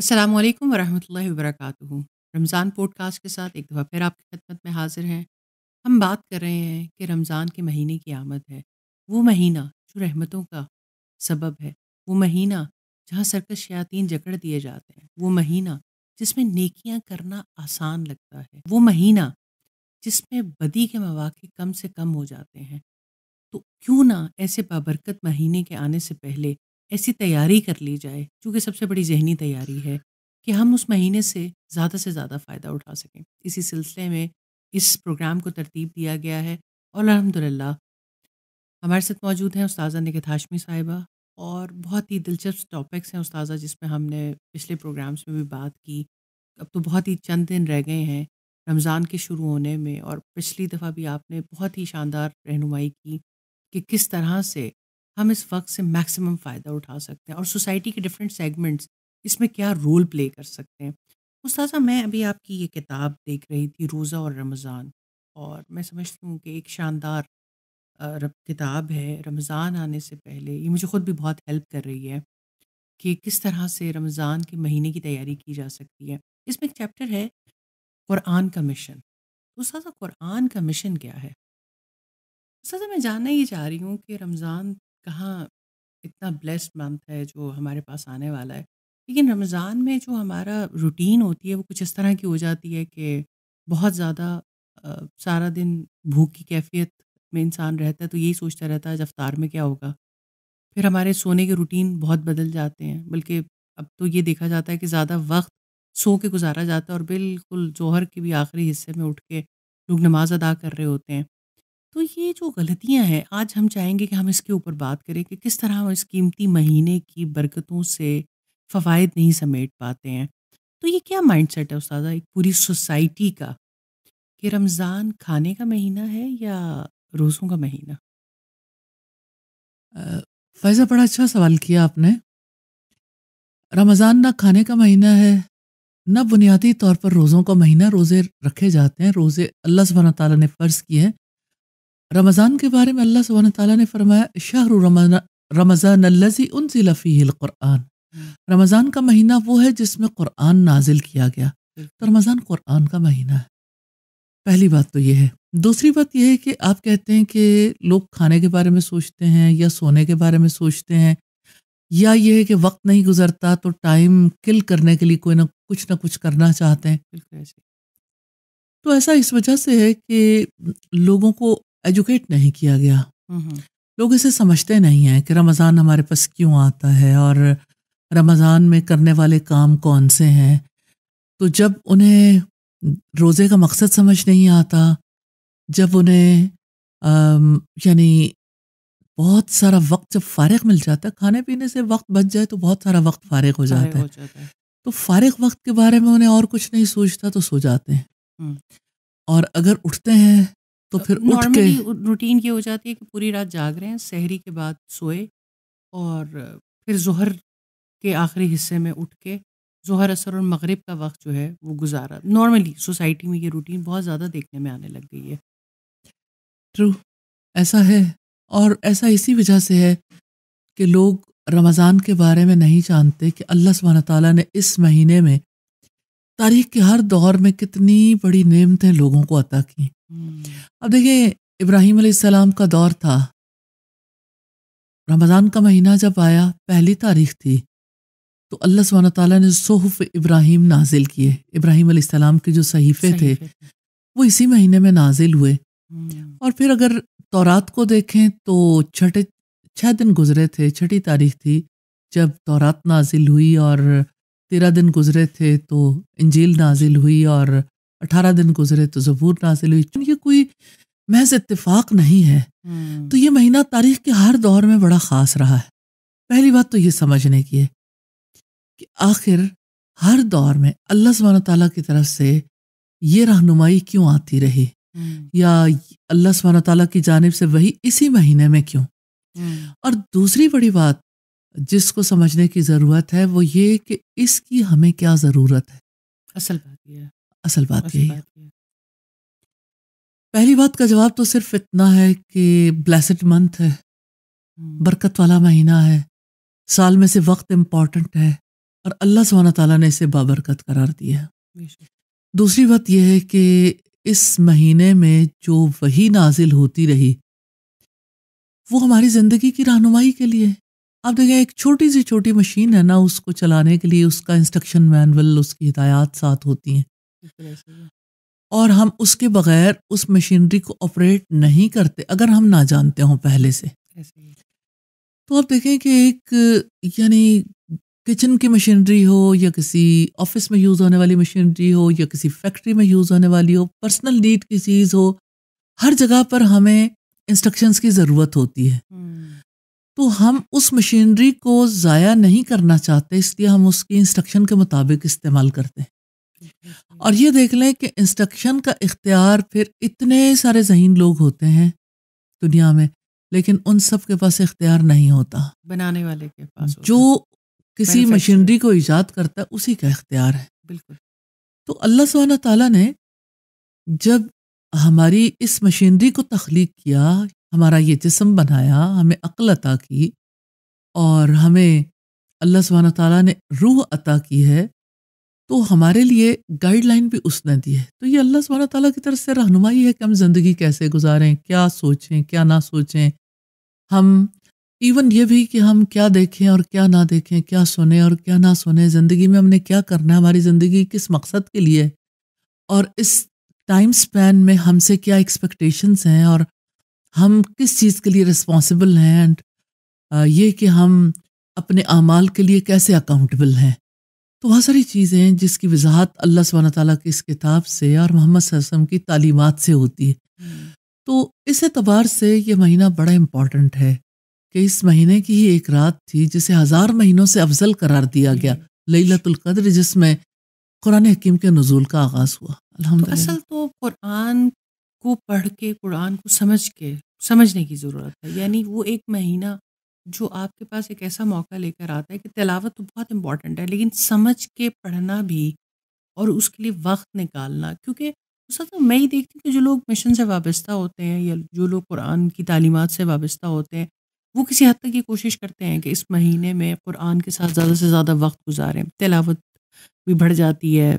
अस्सलाम वालेकुम वरहमतुल्लाहि वबरकातुहू रमज़ान पॉडकास्ट के साथ एक दफ़ा फिर आपकी खदमत में हाजिर हैं हम बात कर रहे हैं कि रमज़ान के महीने की आमद है वो महीना जो रहमतों का सबब है वो महीना जहाँ सरकस शयातीन जकड़ दिए जाते हैं वो महीना जिसमें नेकियां करना आसान लगता है वो महीना जिसमें बदी के मौाक़े कम से कम हो जाते हैं तो क्यों ना ऐसे बाबरकत महीने के आने से पहले ऐसी तैयारी कर ली जाए चूँकि सबसे बड़ी जहनी तैयारी है कि हम उस महीने से ज़्यादा से ज़्यादा फ़ायदा उठा सकें इसी सिलसिले में इस प्रोग्राम को तरतीब दिया गया है और अलहमदिल्ला हमारे साथ मौजूद हैं उस्ताजा निकत हाशमी साहिबा और बहुत ही दिलचस्प टॉपिक्स हैं उस्ताजा जिस पर हमने पिछले प्रोग्राम्स में भी बात की अब तो बहुत ही चंद दिन रह गए हैं रमज़ान के शुरू होने में और पिछली दफ़ा भी आपने बहुत ही शानदार रहनुमाई की कि किस तरह से हम इस वक्त से मैक्सिमम फ़ायदा उठा सकते हैं और सोसाइटी के डिफरेंट सेगमेंट्स इसमें क्या रोल प्ले कर सकते हैं उस्ताजा मैं अभी आपकी ये किताब देख रही थी रोज़ा और रमज़ान और मैं समझती हूँ कि एक शानदार किताब है रमज़ान आने से पहले ये मुझे ख़ुद भी बहुत हेल्प कर रही है कि किस तरह से रमज़ान के महीने की तैयारी की जा सकती है इसमें एक चैप्टर है कुरान का मिशन तो कुरान का मिशन क्या है साजा मैं जानना ये चाह रही हूँ कि रमज़ान कहाँ इतना ब्लेस्ड मंथ है जो हमारे पास आने वाला है। लेकिन रमज़ान में जो हमारा रूटीन होती है वो कुछ इस तरह की हो जाती है कि बहुत ज़्यादा सारा दिन भूख की कैफ़ियत में इंसान रहता है तो यही सोचता रहता है आज में क्या होगा? फिर हमारे सोने के रूटीन बहुत बदल जाते हैं बल्कि अब तो ये देखा जाता है कि ज़्यादा वक़्त सो के गुज़ारा जाता है और बिल्कुल ज़ोहर के भी आखिरी हिस्से में उठ के लोग नमाज़ अदा कर रहे होते हैं। तो ये जो गलतियां हैं आज हम चाहेंगे कि हम इसके ऊपर बात करें कि किस तरह हम इस कीमती महीने की बरकतों से फ़वाद नहीं समेट पाते हैं तो ये क्या माइंडसेट है उसदा एक पूरी सोसाइटी का कि रमज़ान खाने का महीना है या रोज़ों का महीना फैज़ा बड़ा अच्छा सवाल किया आपने रमज़ान ना खाने का महीना है ना बुनियादी तौर पर रोज़ों का महीना रोज़े रखे जाते हैं रोज़े अल्लाह सुबहाना ताला ने फ़र्ज़ किए हैं रमज़ान के बारे में अल्लाह सुबहान तला ने फरमाया शाहर रमज़ान लजी उनसी लफ़ील कुरआन हम्म। रमज़ान का महीना वो है जिसमें क़ुरान नाजिल किया गया तो रमज़ान क़ुरान का महीना है पहली बात तो ये है दूसरी बात यह है कि आप कहते हैं कि लोग खाने के बारे में सोचते हैं या सोने के बारे में सोचते हैं या ये है कि वक्त नहीं गुजरता तो टाइम किल करने के लिए कोई ना कुछ ना कुछ करना चाहते हैं तो ऐसा इस वजह से है कि लोगों को एजुकेट नहीं किया गया लोग इसे समझते नहीं हैं कि रमज़ान हमारे पास क्यों आता है और रमज़ान में करने वाले काम कौन से हैं तो जब उन्हें रोज़े का मकसद समझ नहीं आता जब उन्हें यानी बहुत सारा वक्त जब फारग मिल जाता है खाने पीने से वक्त बच जाए तो बहुत सारा वक्त फारग हो जाता है तो फारग वक्त के बारे में उन्हें और कुछ नहीं सोचता तो सो जाते हैं हम्म। और अगर उठते हैं तो फिर नॉर्मली रूटीन ये हो जाती है कि पूरी रात जाग रहे हैं सहरी के बाद सोए और फिर जहर के आखिरी हिस्से में उठ के जहर असर और मग़रब का वक्त जो है वो गुजारा नॉर्मली सोसाइटी में ये रूटीन बहुत ज़्यादा देखने में आने लग गई है ट्रू ऐसा है और ऐसा इसी वजह से है कि लोग रमज़ान के बारे में नहीं जानते कि अल्लाह सुबहाना ताली ने इस महीने में तारीख के हर दौर में कितनी बड़ी नेमतें लोगों को अता की हम्म। अब देखिए इब्राहिम सलाम का दौर था रमज़ान का महीना जब आया पहली तारीख थी तो अल्लाह सुबहाना ताला ने सोहफ इब्राहिम नाजिल किए इब्राहिम सलाम के जो सहीफे थे वो इसी महीने में नाजिल हुए हम्म। और फिर अगर तौरात को देखें तो छठे छः दिन गुजरे थे छठी तारीख थी जब तौरात नाजिल हुई और तेरह दिन गुजरे थे तो इंजील नाजिल हुई और अठारह दिन गुजरे तो जबूर नाजिल हुई ये कोई महज इतफाक नहीं है हम्म। तो ये महीना तारीख के हर दौर में बड़ा ख़ास रहा है पहली बात तो ये समझने की है कि आखिर हर दौर में अल्लाह सुबहान तला की तरफ से ये रहनुमाई क्यों आती रही हम्म। या अल्लाह सुबहान तला की जानब से वही इसी महीने में क्यों हम्म। और दूसरी बड़ी बात जिसको समझने की ज़रूरत है वो ये कि इसकी हमें क्या ज़रूरत है असल बात यह असल बात यही पहली बात का जवाब तो सिर्फ इतना है कि ब्लैसड मंथ है हम्म। बरकत वाला महीना है साल में से वक्त इम्पॉर्टेंट है और अल्लाह सुबहाना ताला ने इसे बाबरकत करार दिया दूसरी बात यह है कि इस महीने में जो वही नाजिल होती रही वो हमारी ज़िंदगी की रहनुमाई के लिए आप देखें एक छोटी सी छोटी मशीन है ना उसको चलाने के लिए उसका इंस्ट्रक्शन मैनुअल उसकी हिदायत साथ होती हैं और हम उसके बगैर उस मशीनरी को ऑपरेट नहीं करते अगर हम ना जानते हों पहले से तो आप देखें कि एक यानी किचन की मशीनरी हो या किसी ऑफिस में यूज़ होने वाली मशीनरी हो या किसी फैक्ट्री में यूज़ होने वाली हो पर्सनल नीड की चीज़ हो हर जगह पर हमें इंस्ट्रक्शंस की ज़रूरत होती है हम्म। तो हम उस मशीनरी को ज़ाया नहीं करना चाहते इसलिए हम उसकी इंस्ट्रक्शन के मुताबिक इस्तेमाल करते हैं और ये देख लें कि इंस्ट्रक्शन का इख्तियार फिर इतने सारे जहीन लोग होते हैं दुनिया में लेकिन उन सब के पास इख्तियार नहीं होता बनाने वाले के पास जो किसी मशीनरी को ईजाद करता है उसी का इख्तियार है बिल्कुल तो अल्लाह सुबहाना ताला ने जब हमारी इस मशीनरी को तख्लीक किया हमारा ये जिसम बनाया हमें अक्ल अता की और हमें अल्लाह सुबहाना ताला ने रूह अता की है तो हमारे लिए गाइडलाइन भी उसने दी है तो ये अल्लाह सुबहाना ताला की तरफ से रहनुमाई है कि हम ज़िंदगी कैसे गुजारें क्या सोचें क्या ना सोचें हम इवन ये भी कि हम क्या देखें और क्या ना देखें क्या सुने और क्या ना सुने ज़िंदगी में हमने क्या करना है हमारी ज़िंदगी किस मकसद के लिए और इस टाइम स्पैन में हमसे क्या एक्सपेक्टेशंस हैं और हम किस चीज़ के लिए रिस्पॉन्सिबल हैं एंड ये कि हम अपने अमाल के लिए कैसे अकाउंटेबल हैं तो बहुत सारी चीज़ें हैं जिसकी वजाहत अल्लाह सुबहाना ताली की इस किताब से और मोहम्मद सरसम की तालीमत से होती है हम्म। तो इस एतबार से ये महीना बड़ा इम्पॉर्टेंट है कि इस महीने की ही एक रात थी जिसे हज़ार महीनों से अफजल करार दिया गया लतुल्कद्र जिसमें कुरान हकीम के नज़ुल का आगाज़ हुआ तो असल तो कुरान को पढ़ के कुरान को समझ के समझने की ज़रूरत है यानी वो एक महीना जो आपके पास एक ऐसा मौका लेकर आता है कि तलावत तो बहुत इम्पॉर्टेंट है लेकिन समझ के पढ़ना भी और उसके लिए वक्त निकालना क्योंकि उस तो मैं ही देखती हूँ कि जो लोग मिशन से वाबस्ता होते हैं या जो लोग कुरान की तालीमत से वाबस्ता होते हैं वो किसी हद तक ये कोशिश करते हैं कि इस महीने में कुरान के साथ ज़्यादा से ज़्यादा वक्त गुजारें तलावत भी बढ़ जाती है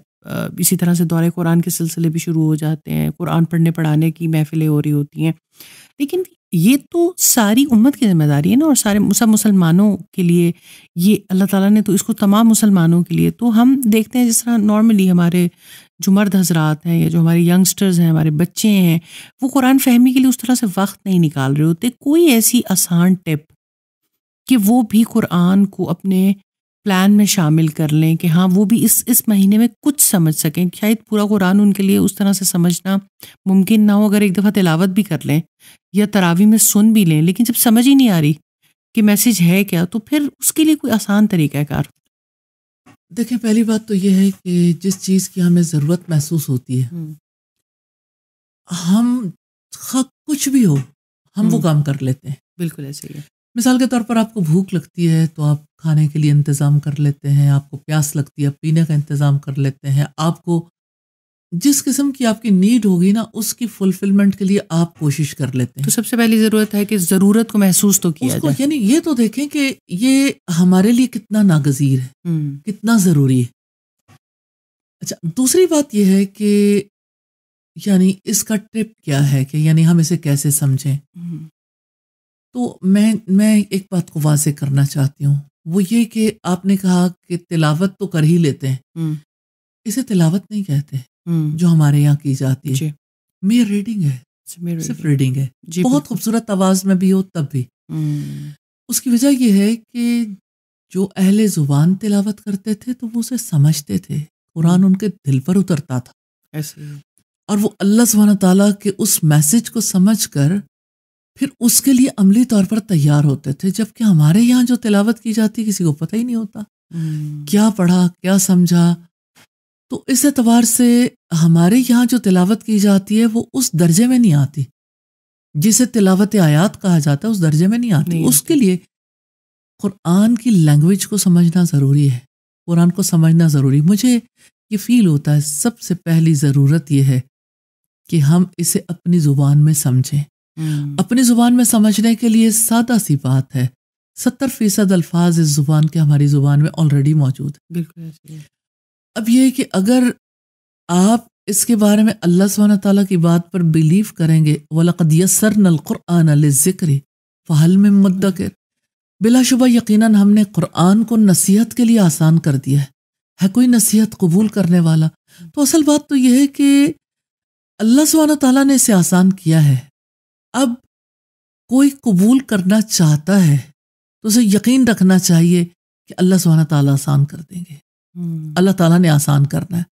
इसी तरह से दौरे कुरान के सिलसिले भी शुरू हो जाते हैं कुरान पढ़ने पढ़ाने की महफिलें हो रही होती हैं लेकिन ये तो सारी उम्मत की जिम्मेदारी है ना और सारे सब मुसलमानों के लिए ये अल्लाह ताला ने तो इसको तमाम मुसलमानों के लिए तो हम देखते हैं जिस तरह नॉर्मली हमारे जो मर्द हजरात हैं या जो हमारे यंगस्टर्स हैं हमारे बच्चे हैं वो कुरान फहमी के लिए उस तरह से वक्त नहीं निकाल रहे होते कोई ऐसी आसान टिप कि वो भी कुरान को अपने प्लान में शामिल कर लें कि हाँ वो भी इस इस महीने में कुछ समझ सकें शायद पूरा कुरान उनके लिए उस तरह से समझना मुमकिन ना हो अगर एक दफ़ा तिलावत भी कर लें या तरावी में सुन भी लें लेकिन जब समझ ही नहीं आ रही कि मैसेज है क्या तो फिर उसके लिए कोई आसान कार देखें पहली बात तो यह है कि जिस चीज़ की हमें ज़रूरत महसूस होती है हम्म। हम कुछ भी हो हम वो हम्म। काम कर लेते हैं बिल्कुल ऐसे ही है मिसाल के तौर पर आपको भूख लगती है तो आप खाने के लिए इंतज़ाम कर लेते हैं आपको प्यास लगती है पीने का इंतज़ाम कर लेते हैं आपको जिस किस्म की आपकी नीड होगी ना उसकी फुलफिलमेंट के लिए आप कोशिश कर लेते तो हैं तो सबसे पहली ज़रूरत है कि ज़रूरत को महसूस तो किया जाए यानी ये तो देखें कि ये हमारे लिए कितना नागजीर है हम्म। कितना ज़रूरी है अच्छा दूसरी बात यह है कि यानी इसका ट्रिप क्या है कि यानी हम इसे कैसे समझें हम्म। तो मैं मैं एक बात को वाजे करना चाहती हूँ वो ये कि आपने कहा कि तिलावत तो कर ही लेते हैं हम्म। इसे तिलावत नहीं कहते हम्म। जो हमारे यहाँ की जाती है मेयर रीडिंग है सिर्फ रीडिंग है बहुत खूबसूरत आवाज में भी हो तब भी हम्म। उसकी वजह यह है कि जो अहले जुबान तिलावत करते थे तो वो उसे समझते थे कुरान उनके दिल पर उतरता था ऐसे और वो अल्लाह सुबहाना ताला के उस मैसेज को समझ कर फिर उसके लिए अमली तौर पर तैयार होते थे जबकि हमारे यहाँ जो तिलावत की जाती है किसी को पता ही नहीं होता हम्म। क्या पढ़ा क्या समझा तो इस एतबार से हमारे यहाँ जो तिलावत की जाती है वो उस दर्जे में नहीं आती जिसे तिलावत आयात कहा जाता है उस दर्जे में नहीं आती नहीं उसके लिए कुरान की लैंग्वेज को समझना ज़रूरी है कुरान को समझना ज़रूरी मुझे ये फील होता है सबसे पहली ज़रूरत यह है कि हम इसे अपनी ज़ुबान में समझें Hmm. अपनी जुबान में समझने के लिए सादा सी बात है सत्तर फीसद अल्फाज इस जुबान के हमारी जुबान में ऑलरेडी मौजूद है अब यह कि अगर आप इसके बारे में अल्लाह सुबहाना ताला की बात पर बिलीव करेंगे वलकदयसर नलकुरान ज़िक्र फ़हल में मुद्दकर बिलाशुबा यकीनन हमने कुरान को नसीहत के लिए आसान कर दिया है है कोई नसीहत कबूल करने वाला तो असल बात तो यह है कि अल्लाह सुबहाना ताला ने इसे आसान किया है अब कोई कबूल करना चाहता है तो उसे यकीन रखना चाहिए कि अल्लाह सुबहाना ताला आसान कर देंगे हम्म। अल्लाह ताला ने आसान करना है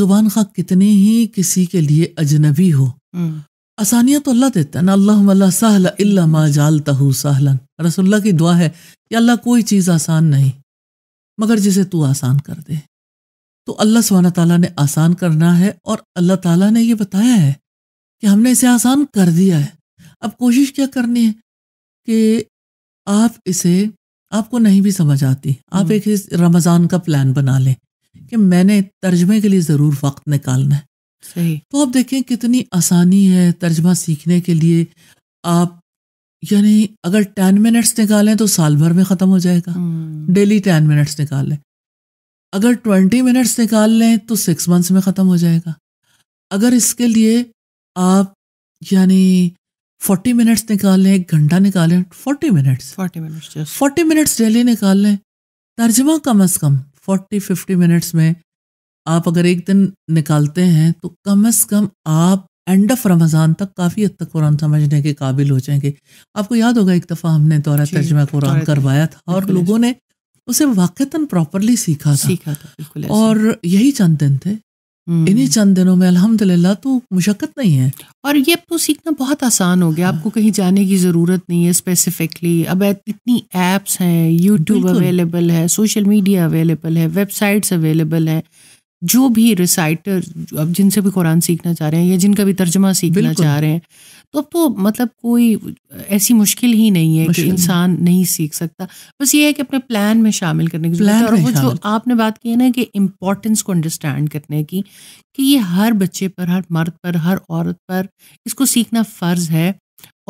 जुबान खा कितने ही किसी के लिए अजनबी हो हम्म। आसानियाँ तो अल्लाह देता है ना अल्लाह सहला इल्ला मा सहलन रसुल्ला की दुआ है कि अल्लाह कोई चीज़ आसान नहीं मगर जिसे तू आसान कर दे तो अल्लाह सुबहाना ताला ने आसान करना है और अल्लाह ताला ने ये बताया है कि हमने इसे आसान कर दिया है अब कोशिश क्या करनी है कि आप इसे आपको नहीं भी समझ आती आप हम्म। एक रमज़ान का प्लान बना लें कि मैंने तर्जमे के लिए ज़रूर वक्त निकालना है सही तो आप देखें कितनी आसानी है तर्जमा सीखने के लिए आप यानी अगर टेन मिनट्स निकालें तो साल भर में ख़त्म हो जाएगा हम्म। डेली टेन मिनट्स निकाल लें अगर ट्वेंटी मिनट्स निकाल लें तो सिक्स मंथ्स में ख़त्म हो जाएगा अगर इसके लिए आप यानी फोर्टी मिनट्स निकाल लें एक घंटा निकाल लें forty minutes forty minutes forty minutes daily निकाल लें तर्जमा कम अज़ कम फोर्टी फिफ्टी मिनट्स में आप अगर एक दिन निकालते हैं तो कम अज़ कम आप एंड ऑफ रमज़ान तक काफ़ी हद तक कुरान समझने के काबिल हो जाएंगे आपको याद होगा एक दफ़ा हमने दौरा तर्जमा कुरान करवाया था और लोगों ने उसे वाक़ता प्रॉपरली सीखा था, सीखा था और यही चंद दिन थे हम्म। इन्हीं चंद दिनों में अल्हम्दुलिल्लाह तो मुशक्क़त नहीं है और ये अब तो सीखना बहुत आसान हो गया आपको कहीं जाने की ज़रूरत नहीं है स्पेसिफिकली अब इतनी ऐप्स हैं यूट्यूब अवेलेबल है सोशल मीडिया अवेलेबल है वेबसाइट्स अवेलेबल हैं जो भी रिसाइटर अब जिनसे भी कुरान सीखना चाह रहे हैं या जिनका भी तर्जमा सीखना चाह रहे हैं तो अब तो मतलब कोई ऐसी मुश्किल ही नहीं है कि इंसान नहीं सीख सकता बस ये है कि अपने प्लान में शामिल करने की और वो जो आपने बात की है ना कि इम्पोर्टेंस को अंडरस्टैंड करने की कि ये हर बच्चे पर हर मर्द पर हर औरत पर इसको सीखना फ़र्ज है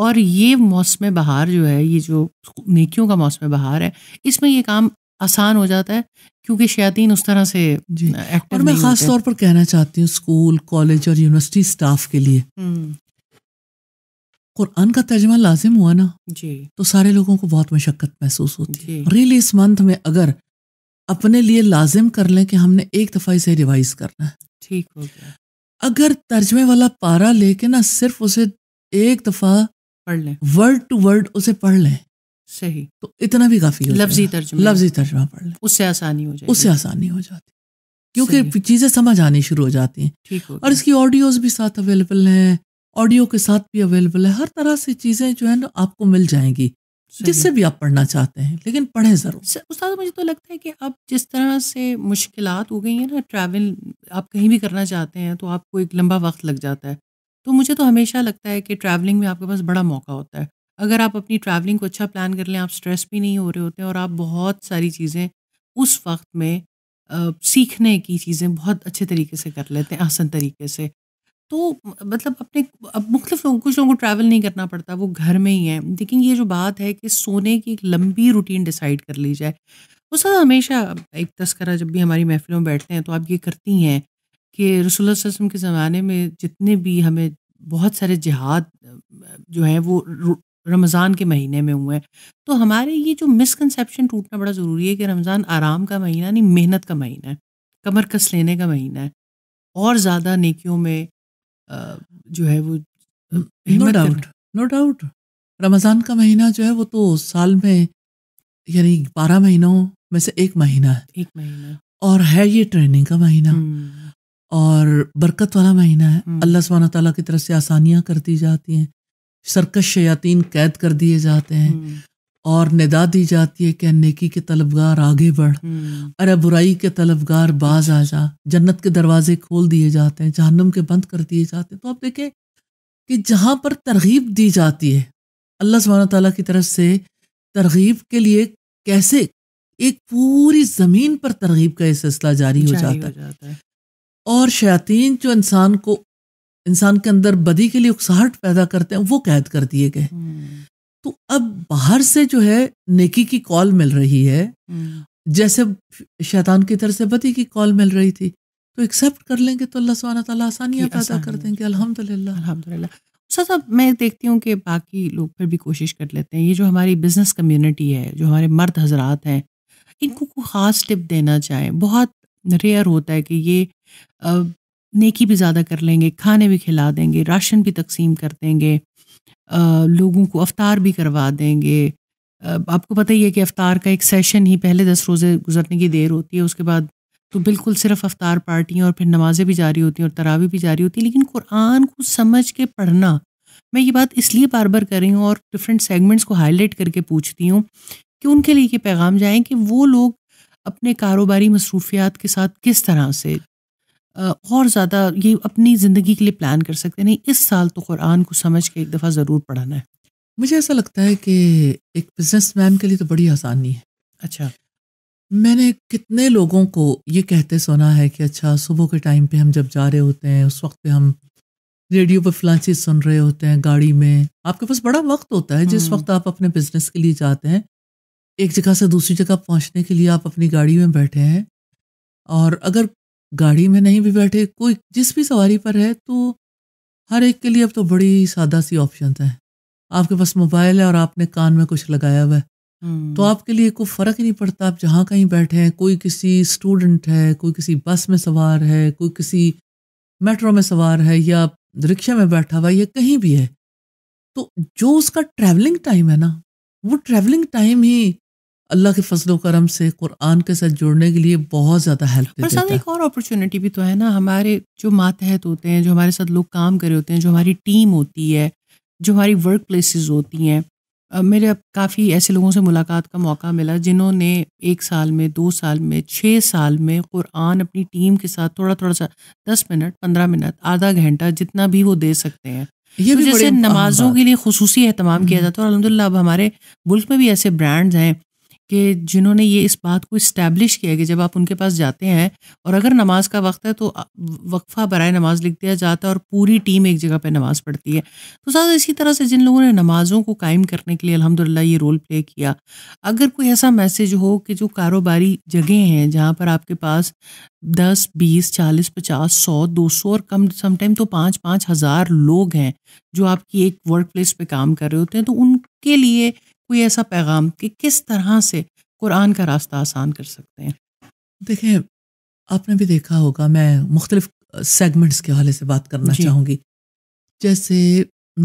और ये मौसम बहार जो है ये जो नेकियों का मौसम बहार है इसमें ये काम आसान हो जाता है क्योंकि शयातीन उस तरह से और मैं ख़ास तौर पर कहना चाहती हूँ स्कूल कॉलेज और यूनिवर्सिटी स्टाफ के लिए हम्म। कुरान का तर्जमा लाजिम हुआ ना जी तो सारे लोगों को बहुत मशक्क़त महसूस होती है रियली इस मंथ में अगर अपने लिए लाजिम कर लें कि हमने एक दफ़ा इसे रिवाइज करना है ठीक हो गया अगर तर्जमे वाला पारा लेके ना सिर्फ उसे एक दफ़ा पढ़ लें वर्ड टू वर्ड उसे पढ़ लें सही तो इतना भी काफ़ी लफ्जी तर्जमा लफ्जी तर्जमा पढ़ लें उससे आसानी हो जाए उससे आसानी हो जाती क्योंकि चीज़ें समझ आनी शुरू हो जाती हैं और इसकी ऑडियोज भी साथ अवेलेबल हैं ऑडियो के साथ भी अवेलेबल है हर तरह से चीज़ें जो है ना आपको मिल जाएंगी जिससे भी आप पढ़ना चाहते हैं लेकिन पढ़ें ज़रूर उस्ताद मुझे तो लगता है कि अब जिस तरह से मुश्किल हो गई हैं ना ट्रैवल आप कहीं भी करना चाहते हैं तो आपको एक लंबा वक्त लग जाता है तो मुझे तो हमेशा लगता है कि ट्रैवलिंग में आपके पास बड़ा मौका होता है अगर आप अपनी ट्रैवलिंग को अच्छा प्लान कर लें आप स्ट्रेस भी नहीं हो रहे होते और आप बहुत सारी चीज़ें उस वक्त में आ, सीखने की चीज़ें बहुत अच्छे तरीके से कर लेते हैं आसान तरीके से तो मतलब अपने अब मुख्तफ लोगों कुछ लोगों को ट्रैवल नहीं करना पड़ता वो घर में ही है लेकिन ये जो बात है कि सोने की एक लंबी रूटीन डिसाइड कर ली जाए उस हमेशा एक तस्करा जब भी हमारी महफिलों में बैठते हैं तो आप ये करती हैं कि रसूल वसम के ज़माने में जितने भी हमें बहुत सारे जिहाद जो हैं वो रमज़ान के महीने में हुए हैं तो हमारे ये जो मिसकनसप्शन टूटना बड़ा ज़रूरी है कि रमज़ान आराम का महीना नहीं मेहनत का महीना है कमर कस लेने का महीना है और ज़्यादा नेकियों में जो है वो no doubt no doubt Ramzan का महीना जो है वो तो साल में यानी बारह महीनों में से एक महीना है एक महीना और है ये ट्रेनिंग का महीना हम्म। और बरकत वाला महीना है हम्म। अल्लाह सुबहाना तला की तरफ से आसानियाँ कर दी जाती हैं सरकश शयातीन कैद कर दिए जाते हैं हम्म। और निदा दी जाती है कि नेकी के तलबगार आगे बढ़ हम्म। अरे बुराई के तलबगार बाज आ जा जन्नत के दरवाजे खोल दिए जाते हैं जहनम के बंद कर दिए जाते हैं तो आप देखें कि जहाँ पर तरगीब दी जाती है अल्लाह सुबह तला की तरफ से तरगीब के लिए कैसे एक पूरी ज़मीन पर तरगीब का यह सिलसिला जारी हो जाता, हो जाता है और शयातीन जो इंसान को इंसान के अंदर बदी के लिए उकसाहट पैदा करते हैं वो कैद कर दिए गए हम्म। तो अब बाहर से जो है नेकी की कॉल मिल रही है हम्म। जैसे शैतान की तरफ से बदी की कॉल मिल रही थी तो एक्सेप्ट कर लेंगे तो अल्लाह सुबहाना ताला आसानियाँ पैदा कर देंगे अल्हम्दुलिल्लाह अल्हम्दुलिल्लाह सर साहब मैं देखती हूँ कि बाकी लोग फिर भी कोशिश कर लेते हैं ये जो हमारी बिजनेस कम्युनिटी है जो हमारे मर्द हजरात हैं इनको कोई ख़ास टिप देना चाहें बहुत रेयर होता है कि ये नेकी भी ज़्यादा कर लेंगे खाने भी खिला देंगे राशन भी तकसीम कर देंगे लोगों को अवतार भी करवा देंगे आपको पता ही है कि अवतार का एक सेशन ही पहले दस रोज़े गुजरने की देर होती है उसके बाद तो बिल्कुल सिर्फ अवतार पार्टियाँ और फिर नमाज़ें भी जारी होती हैं और तरावी भी जारी होती हैं लेकिन कुरान को समझ के पढ़ना मैं ये बात इसलिए बार बार कर रही हूँ और डिफरेंट सेगमेंट्स को हाईलाइट करके पूछती हूँ कि उनके लिए ये पैगाम जाएँ कि वो लोग अपने कारोबारी मसरूफियात के साथ किस तरह से और ज़्यादा ये अपनी ज़िंदगी के लिए प्लान कर सकते नहीं इस साल तो कुरान को समझ के एक दफ़ा ज़रूर पढ़ाना है मुझे ऐसा लगता है कि एक मैन के लिए तो बड़ी आसानी है अच्छा मैंने कितने लोगों को ये कहते सुना है कि अच्छा सुबह के टाइम पे हम जब जा रहे होते हैं उस वक्त पे हम रेडियो पर फलां चीज़ सुन रहे होते हैं गाड़ी में आपके पास बड़ा वक्त होता है जिस हम्म। वक्त आप अपने बिजनेस के लिए जाते हैं एक जगह से दूसरी जगह पहुंचने के लिए आप अपनी गाड़ी में बैठे हैं और अगर गाड़ी में नहीं भी बैठे कोई जिस भी सवारी पर है तो हर एक के लिए अब तो बड़ी सादा सी ऑप्शन है आपके पास मोबाइल है और आपने कान में कुछ लगाया हुआ है हम्म। तो आपके लिए कोई फ़र्क ही नहीं पड़ता आप जहाँ कहीं बैठे हैं कोई किसी स्टूडेंट है कोई किसी बस में सवार है कोई किसी मेट्रो में सवार है या रिक्शा में बैठा हुआ या कहीं भी है तो जो उसका ट्रैवलिंग टाइम है ना वो ट्रैवलिंग टाइम ही अल्लाह के फसलो करम से कुरान के साथ जुड़ने के लिए बहुत ज़्यादा हेल्प और साथ एक और अपॉर्चुनिटी भी तो है ना हमारे जो मातहत होते हैं जो हमारे साथ लोग काम करे होते हैं जो हमारी टीम होती है जो हमारी वर्क प्लेसेस होती हैं मेरे अब काफ़ी ऐसे लोगों से मुलाकात का मौका मिला जिन्होंने एक साल में दो साल में छः साल में कुरान अपनी टीम के साथ थोड़ा थोड़ा सा दस मिनट पंद्रह मिनट आधा घंटा जितना भी वो दे सकते हैं ये तो जैसे नमाजों के लिए खसूस अहतमाम किया हम्म। जाता है और अलहमदिल्ला अब हमारे मुल्क में भी ऐसे ब्रांड्स हैं कि जिन्होंने ये इस बात को इस्टेब्लिश किया कि जब आप उनके पास जाते हैं और अगर नमाज का वक्त है तो वक्फ़ा बरए नमाज लिख दिया जाता है और पूरी टीम एक जगह पे नमाज़ पढ़ती है तो ज़्यादा इसी तरह से जिन लोगों ने नमाज़ों को कायम करने के लिए अल्हम्दुलिल्लाह ये रोल प्ले किया अगर कोई ऐसा मैसेज हो कि जो कारोबारी जगह हैं जहाँ पर आपके पास दस बीस चालीस पचास सौ दो सौ और कम समाइम तो पाँच पाँच हज़ार लोग हैं जो आपकी एक वर्क प्लेस पर काम कर रहे होते हैं तो उनके लिए कोई ऐसा पैगाम कि किस तरह से कुरान का रास्ता आसान कर सकते हैं देखें आपने भी देखा होगा मैं मुख्तलिफ सेगमेंट्स के हवाले से बात करना चाहूँगी जैसे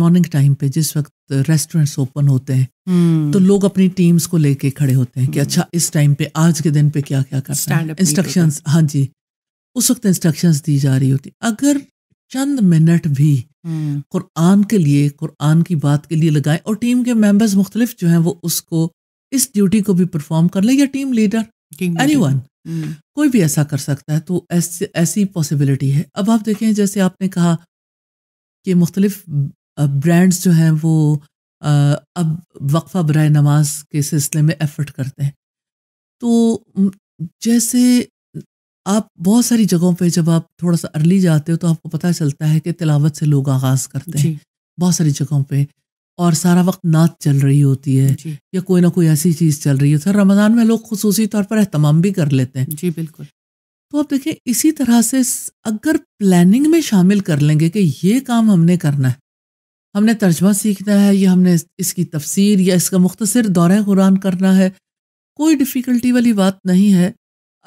मॉर्निंग टाइम पे जिस वक्त रेस्टोरेंट्स ओपन होते हैं हम्म। तो लोग अपनी टीम्स को लेके खड़े होते हैं कि हम्म। अच्छा इस टाइम पे आज के दिन पे क्या क्या करना है इंस्ट्रक्शंस हाँ जी उस वक्त इंस्ट्रक्शंस दी जा रही होती अगर चंद मिनट भी Hmm. कुरान के लिए कुरान की बात के लिए लगाएं और टीम के मेंबर्स मुख्तलिफ जो हैं वो उसको इस ड्यूटी को भी परफॉर्म कर लें या team leader any one hmm. कोई भी ऐसा कर सकता है तो ऐसी ऐसी पॉसिबिलिटी है अब आप देखें जैसे आपने कहा कि मुख्तलिफ ब्रांड्स जो हैं वो अब वक्फा बर नमाज के सिलसिले में एफर्ट करते हैं तो जैसे आप बहुत सारी जगहों पे जब आप थोड़ा सा अर्ली जाते हो तो आपको पता चलता है कि तिलावत से लोग आगाज़ करते हैं बहुत सारी जगहों पे और सारा वक्त नात चल रही होती है या कोई ना कोई ऐसी चीज़ चल रही होती है तो रमज़ान में लोग खसूसी तौर पर अहतमाम भी कर लेते हैं जी बिल्कुल तो आप देखिए इसी तरह से अगर प्लानिंग में शामिल कर लेंगे कि ये काम हमने करना है हमने तर्जमा सीखना है या हमने इसकी तफसीर या इसका मुख्तर दौरे कुरान करना है कोई डिफ़िकल्टी वाली बात नहीं है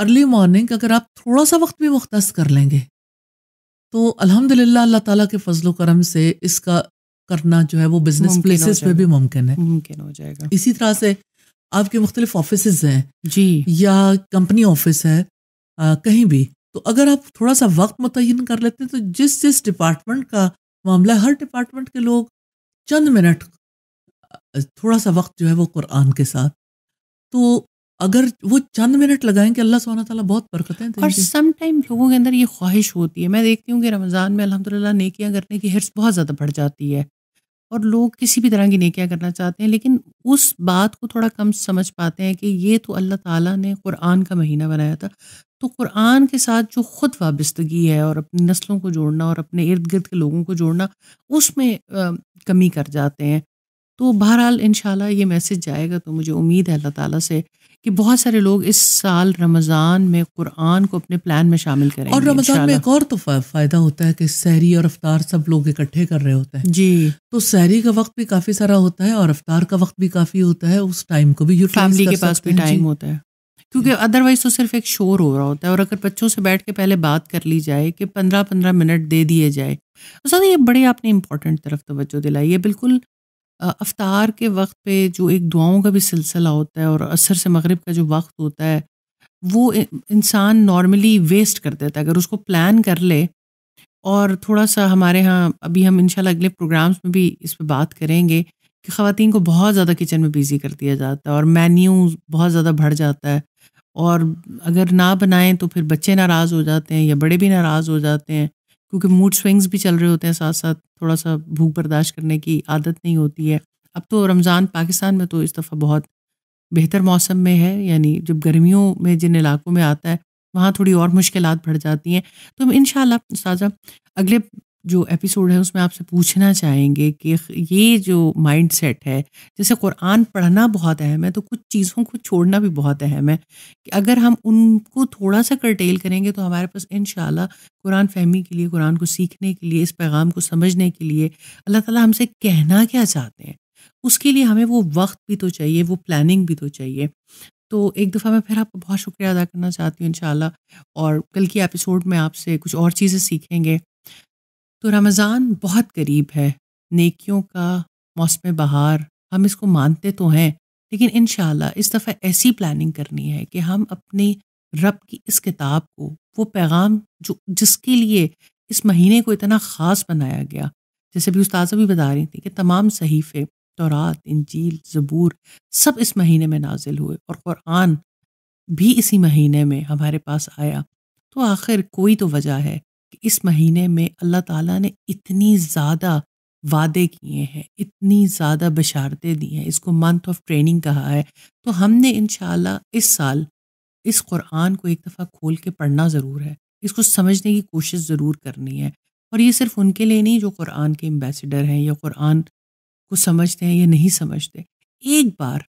अर्ली मॉर्निंग अगर आप थोड़ा सा वक्त भी मुख्त कर लेंगे तो अल्हम्दुलिल्लाह अल्लाह ताला के फजलो करम से इसका करना जो है वो बिजनेस प्लेसेस पे भी मुमकिन है मुमकिन हो जाएगा इसी तरह से आपके मुख्तलिफ ऑफिस हैं जी या कंपनी ऑफिस है आ, कहीं भी तो अगर आप थोड़ा सा वक्त मुतन कर लेते हैं तो जिस जिस डिपार्टमेंट का मामला है हर डिपार्टमेंट के लोग चंद मिनट थोड़ा सा वक्त जो है वो कुरान के साथ तो अगर वो चंद मिनट लगाएं कि अल्लाह सुबहाना ताला बहुत है और टाइम लोगों के अंदर ये ख्वाहिश होती है मैं देखती हूँ कि रमज़ान में अल्हम्दुलिल्लाह नकियाँ करने की हिरस बहुत ज़्यादा बढ़ जाती है और लोग किसी भी तरह की नेकियां करना चाहते हैं लेकिन उस बात को थोड़ा कम समझ पाते हैं कि ये तो अल्लाह ताला ने कुरान का महीना बनाया था तो कुरान के साथ जो खुद वाबस्तगी है और अपनी नस्लों को जोड़ना और अपने इर्द गिर्द के लोगों को जोड़ना उसमें कमी कर जाते हैं तो बहरहाल इन ये मैसेज जाएगा तो मुझे उम्मीद है अल्लाह ताला से कि बहुत सारे लोग इस साल रमज़ान में कुरान को अपने प्लान में शामिल करें और रमज़ान में एक और तो फ़ायदा होता है कि सहरी और अफ्तार सब लोग इकट्ठे कर रहे होते हैं जी तो सहरी का वक्त भी काफ़ी सारा होता है और अफ्तार का वक्त भी काफ़ी होता है उस टाइम को भी फैमिली के पास भी टाइम होता है क्योंकि अदरवाइज तो सिर्फ एक शोर हो रहा होता है और अगर बच्चों से बैठ के पहले बात कर ली जाए कि पंद्रह पंद्रह मिनट दे दिए जाए तो सर ये बड़े आपने इंपॉर्टेंट तरफ बच्चों दिलाई है बिल्कुल अवतार के वक्त पे जो एक दुआओं का भी सिलसिला होता है और असर से मगरब का जो वक्त होता है वो इंसान नॉर्मली वेस्ट कर देता है अगर उसको प्लान कर ले और थोड़ा सा हमारे यहाँ अभी हम इंशाल्लाह अगले प्रोग्राम्स में भी इस पर बात करेंगे कि ख़वान को बहुत ज़्यादा किचन में बिज़ी कर दिया जाता है और मेन्यू बहुत ज़्यादा बढ़ जाता है और अगर ना बनाएं तो फिर बच्चे नाराज़ हो जाते हैं या बड़े भी नाराज़ हो जाते हैं क्योंकि मूड स्विंग्स भी चल रहे होते हैं साथ साथ थोड़ा सा भूख बर्दाश्त करने की आदत नहीं होती है अब तो रमज़ान पाकिस्तान में तो इस दफ़ा बहुत बेहतर मौसम में है यानी जब गर्मियों में जिन इलाकों में आता है वहाँ थोड़ी और मुश्किल बढ़ जाती हैं तो इन शाजा अगले जो एपिसोड है उसमें आपसे पूछना चाहेंगे कि ये जो माइंड सेट है जैसे कुरान पढ़ना बहुत अहम है तो कुछ चीज़ों को छोड़ना भी बहुत अहम है कि अगर हम उनको थोड़ा सा कर्टेल करेंगे तो हमारे पास इन कुरान फहमी के लिए कुरान को सीखने के लिए इस पैगाम को समझने के लिए अल्लाह ताला हमसे कहना क्या चाहते हैं उसके लिए हमें वो वक्त भी तो चाहिए वो प्लानिंग भी तो चाहिए तो एक दफ़ा मैं फिर आपका बहुत शुक्रिया अदा करना चाहती हूँ इन और कल की एपिसोड में आपसे कुछ और चीज़ें सीखेंगे तो रमज़ान बहुत करीब है नेकियों का मौसम बहार हम इसको मानते तो हैं लेकिन इन इस दफ़ा ऐसी प्लानिंग करनी है कि हम अपने रब की इस किताब को वो पैगाम जो जिसके लिए इस महीने को इतना ख़ास बनाया गया जैसे भी उस्ताजा भी बता रही थी कि तमाम सहीफ़े तौरात इंजील ज़बूर सब इस महीने में नाजिल हुए और क़ुरान भी इसी महीने में हमारे पास आया तो आखिर कोई तो वजह है कि इस महीने में अल्लाह ताला ने इतनी ज़्यादा वादे किए हैं इतनी ज़्यादा बशारतें दी हैं इसको मंथ ऑफ ट्रेनिंग कहा है तो हमने इन इस साल इस कुरान को एक दफ़ा खोल के पढ़ना ज़रूर है इसको समझने की कोशिश ज़रूर करनी है और ये सिर्फ उनके लिए नहीं जो कुरान के एम्बेसडर हैं या कुरान को समझते हैं या नहीं समझते एक बार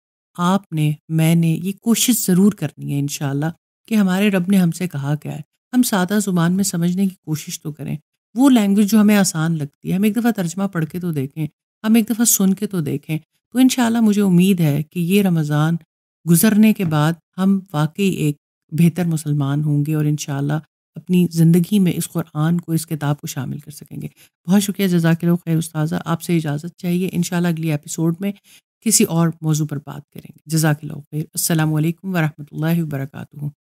आपने मैंने ये कोशिश ज़रूर करनी है इन कि हमारे रब ने हमसे कहा क्या है हम सादा ज़ुबान में समझने की कोशिश तो करें वो लैंग्वेज जो हमें आसान लगती है हम एक दफ़ा तर्जमा पढ़ के तो देखें हम एक दफ़ा सुन के तो देखें तो इन मुझे उम्मीद है कि ये रमज़ान गुजरने के बाद हम वाकई एक बेहतर मुसलमान होंगे और इन अपनी ज़िंदगी में इस कुरान को इस किताब को शामिल कर सकेंगे बहुत शुक्रिया जजाक खैर उस्ताज़ा आपसे इजाज़त चाहिए इन अगले एपिसोड में किसी और मौजू पर बात करेंगे जजाकिल खैर असल वरहमल वर्का